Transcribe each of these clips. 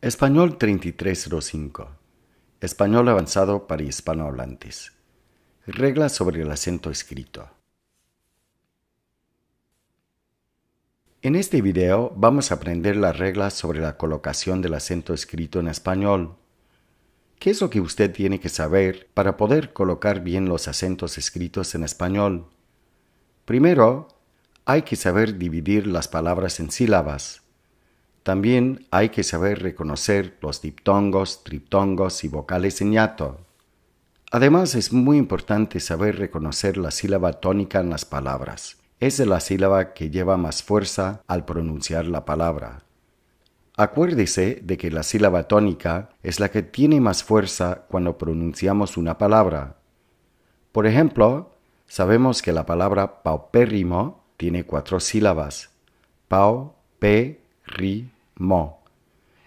Español 3305. Español avanzado para hispanohablantes. Reglas sobre el acento escrito. En este video vamos a aprender las reglas sobre la colocación del acento escrito en español. ¿Qué es lo que usted tiene que saber para poder colocar bien los acentos escritos en español? Primero, hay que saber dividir las palabras en sílabas. También hay que saber reconocer los diptongos, triptongos y vocales en yato. Además, es muy importante saber reconocer la sílaba tónica en las palabras. Es la sílaba que lleva más fuerza al pronunciar la palabra. Acuérdese de que la sílaba tónica es la que tiene más fuerza cuando pronunciamos una palabra. Por ejemplo, sabemos que la palabra paupérrimo tiene cuatro sílabas. Pau, pe, ri, mo.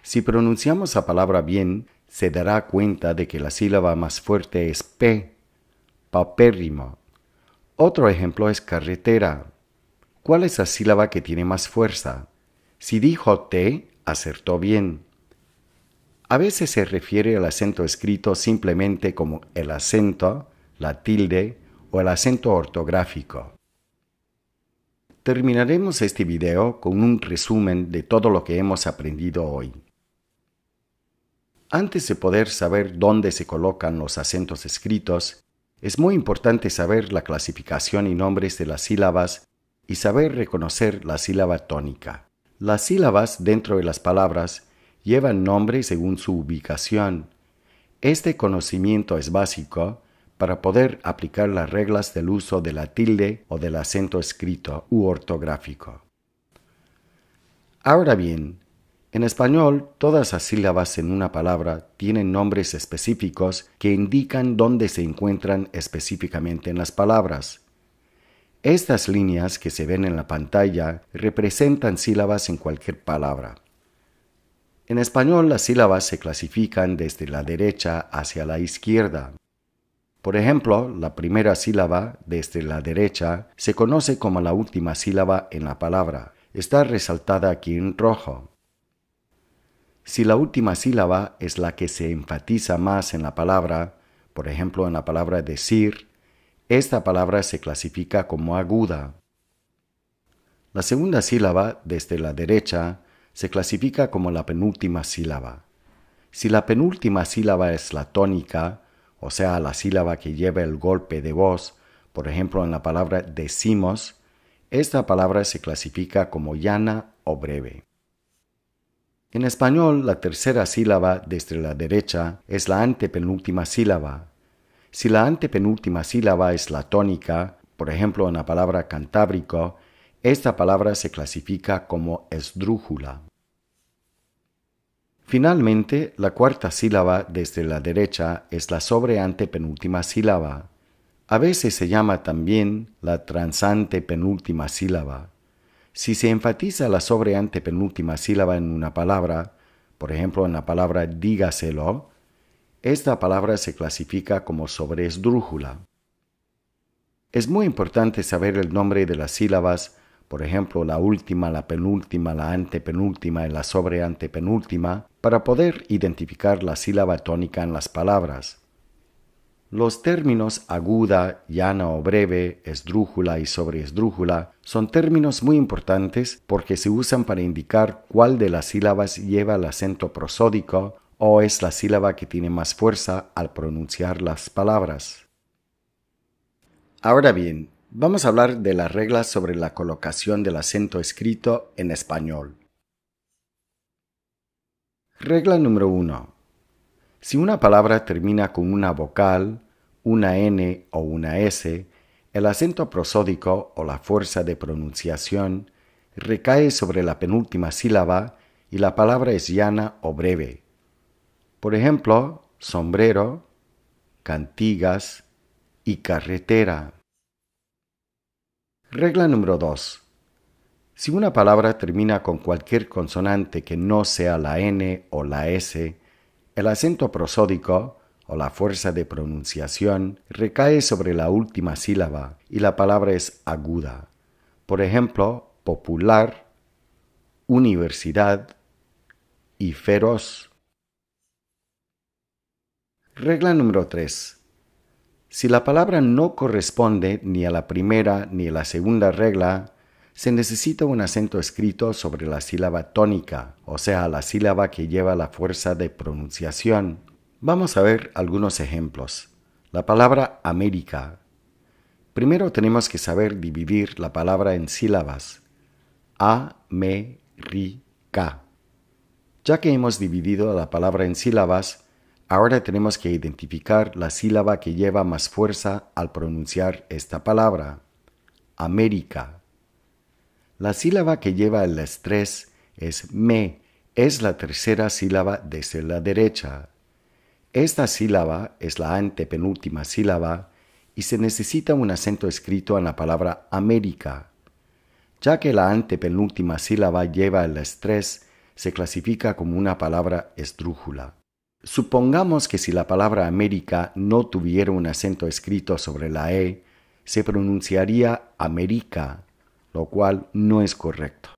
Si pronunciamos la palabra bien, se dará cuenta de que la sílaba más fuerte es P, papérrimo. Otro ejemplo es carretera. ¿Cuál es la sílaba que tiene más fuerza? Si dijo T, acertó bien. A veces se refiere al acento escrito simplemente como el acento, la tilde o el acento ortográfico. Terminaremos este video con un resumen de todo lo que hemos aprendido hoy. Antes de poder saber dónde se colocan los acentos escritos, es muy importante saber la clasificación y nombres de las sílabas y saber reconocer la sílaba tónica. Las sílabas dentro de las palabras llevan nombre según su ubicación. Este conocimiento es básico para poder aplicar las reglas del uso de la tilde o del acento escrito u ortográfico. Ahora bien, en español, todas las sílabas en una palabra tienen nombres específicos que indican dónde se encuentran específicamente en las palabras. Estas líneas que se ven en la pantalla representan sílabas en cualquier palabra. En español las sílabas se clasifican desde la derecha hacia la izquierda. Por ejemplo, la primera sílaba desde la derecha se conoce como la última sílaba en la palabra. Está resaltada aquí en rojo. Si la última sílaba es la que se enfatiza más en la palabra, por ejemplo en la palabra decir, esta palabra se clasifica como aguda. La segunda sílaba, desde la derecha, se clasifica como la penúltima sílaba. Si la penúltima sílaba es la tónica, o sea, la sílaba que lleva el golpe de voz, por ejemplo en la palabra decimos, esta palabra se clasifica como llana o breve. En español, la tercera sílaba desde la derecha es la antepenúltima sílaba. Si la antepenúltima sílaba es la tónica, por ejemplo en la palabra cantábrico, esta palabra se clasifica como esdrújula. Finalmente, la cuarta sílaba desde la derecha es la sobreantepenúltima sílaba. A veces se llama también la transantepenúltima sílaba. Si se enfatiza la sobreantepenúltima sílaba en una palabra, por ejemplo en la palabra dígaselo, esta palabra se clasifica como sobreesdrújula. Es muy importante saber el nombre de las sílabas, por ejemplo la última, la penúltima, la antepenúltima y la sobreantepenúltima, para poder identificar la sílaba tónica en las palabras. Los términos aguda, llana o breve, esdrújula y sobreesdrújula son términos muy importantes porque se usan para indicar cuál de las sílabas lleva el acento prosódico o es la sílaba que tiene más fuerza al pronunciar las palabras. Ahora bien, vamos a hablar de las reglas sobre la colocación del acento escrito en español. Regla número 1. Si una palabra termina con una vocal, una N o una S, el acento prosódico o la fuerza de pronunciación recae sobre la penúltima sílaba y la palabra es llana o breve. Por ejemplo, sombrero, cantigas y carretera. Regla número 2. Si una palabra termina con cualquier consonante que no sea la N o la S, el acento prosódico o la fuerza de pronunciación recae sobre la última sílaba y la palabra es aguda. Por ejemplo, popular, universidad y feroz. Regla número 3. Si la palabra no corresponde ni a la primera ni a la segunda regla, se necesita un acento escrito sobre la sílaba tónica, o sea, la sílaba que lleva la fuerza de pronunciación. Vamos a ver algunos ejemplos. La palabra América. Primero tenemos que saber dividir la palabra en sílabas. A, me, ri, -ca. Ya que hemos dividido la palabra en sílabas, ahora tenemos que identificar la sílaba que lleva más fuerza al pronunciar esta palabra. América. La sílaba que lleva el estrés es me, es la tercera sílaba desde la derecha. Esta sílaba es la antepenúltima sílaba y se necesita un acento escrito en la palabra América. Ya que la antepenúltima sílaba lleva el estrés, se clasifica como una palabra estrújula. Supongamos que si la palabra América no tuviera un acento escrito sobre la E, se pronunciaría América lo cual no es correcto.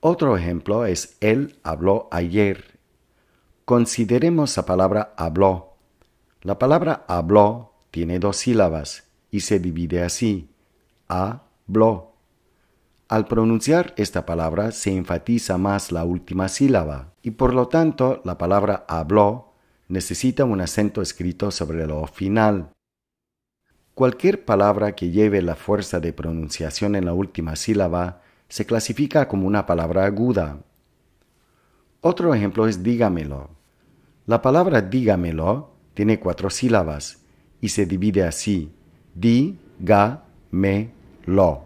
Otro ejemplo es Él habló ayer. Consideremos la palabra habló. La palabra habló tiene dos sílabas y se divide así. Habló. Al pronunciar esta palabra se enfatiza más la última sílaba y por lo tanto la palabra habló necesita un acento escrito sobre lo final Cualquier palabra que lleve la fuerza de pronunciación en la última sílaba se clasifica como una palabra aguda. Otro ejemplo es dígamelo. La palabra dígamelo tiene cuatro sílabas y se divide así: di, ga, me, lo.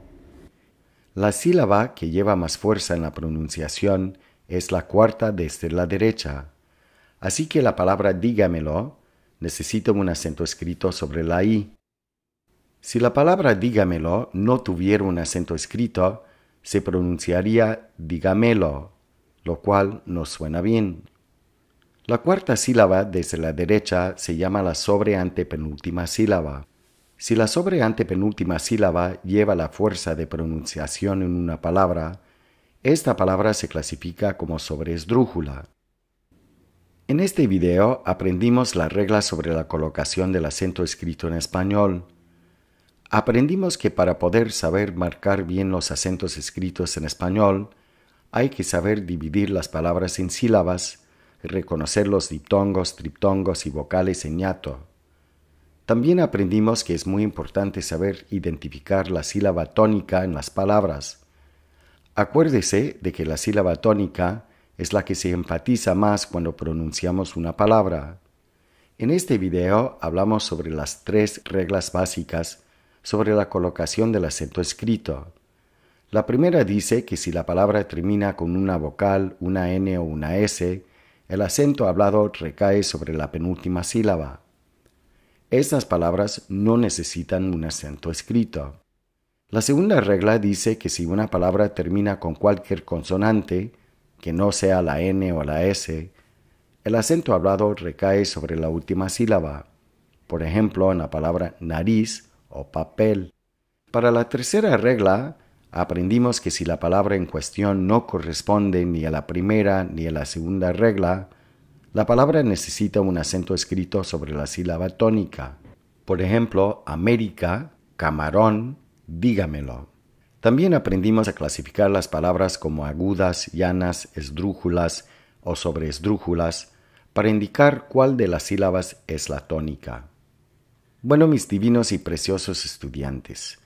La sílaba que lleva más fuerza en la pronunciación es la cuarta desde este, la derecha. Así que la palabra dígamelo necesita un acento escrito sobre la i. Si la palabra dígamelo no tuviera un acento escrito, se pronunciaría dígamelo, lo cual no suena bien. La cuarta sílaba desde la derecha se llama la sobre sobreantepenúltima sílaba. Si la sobre sobreantepenúltima sílaba lleva la fuerza de pronunciación en una palabra, esta palabra se clasifica como sobreesdrújula. En este video aprendimos la regla sobre la colocación del acento escrito en español. Aprendimos que para poder saber marcar bien los acentos escritos en español, hay que saber dividir las palabras en sílabas, reconocer los diptongos, triptongos y vocales en ñato. También aprendimos que es muy importante saber identificar la sílaba tónica en las palabras. Acuérdese de que la sílaba tónica es la que se enfatiza más cuando pronunciamos una palabra. En este video hablamos sobre las tres reglas básicas sobre la colocación del acento escrito. La primera dice que si la palabra termina con una vocal, una N o una S, el acento hablado recae sobre la penúltima sílaba. Estas palabras no necesitan un acento escrito. La segunda regla dice que si una palabra termina con cualquier consonante, que no sea la N o la S, el acento hablado recae sobre la última sílaba. Por ejemplo, en la palabra nariz o papel. Para la tercera regla, aprendimos que si la palabra en cuestión no corresponde ni a la primera ni a la segunda regla, la palabra necesita un acento escrito sobre la sílaba tónica. Por ejemplo, América, camarón, dígamelo. También aprendimos a clasificar las palabras como agudas, llanas, esdrújulas o sobreesdrújulas para indicar cuál de las sílabas es la tónica. Bueno, mis divinos y preciosos estudiantes,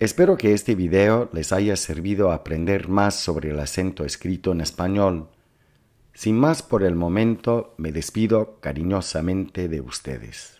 espero que este video les haya servido a aprender más sobre el acento escrito en español. Sin más por el momento, me despido cariñosamente de ustedes.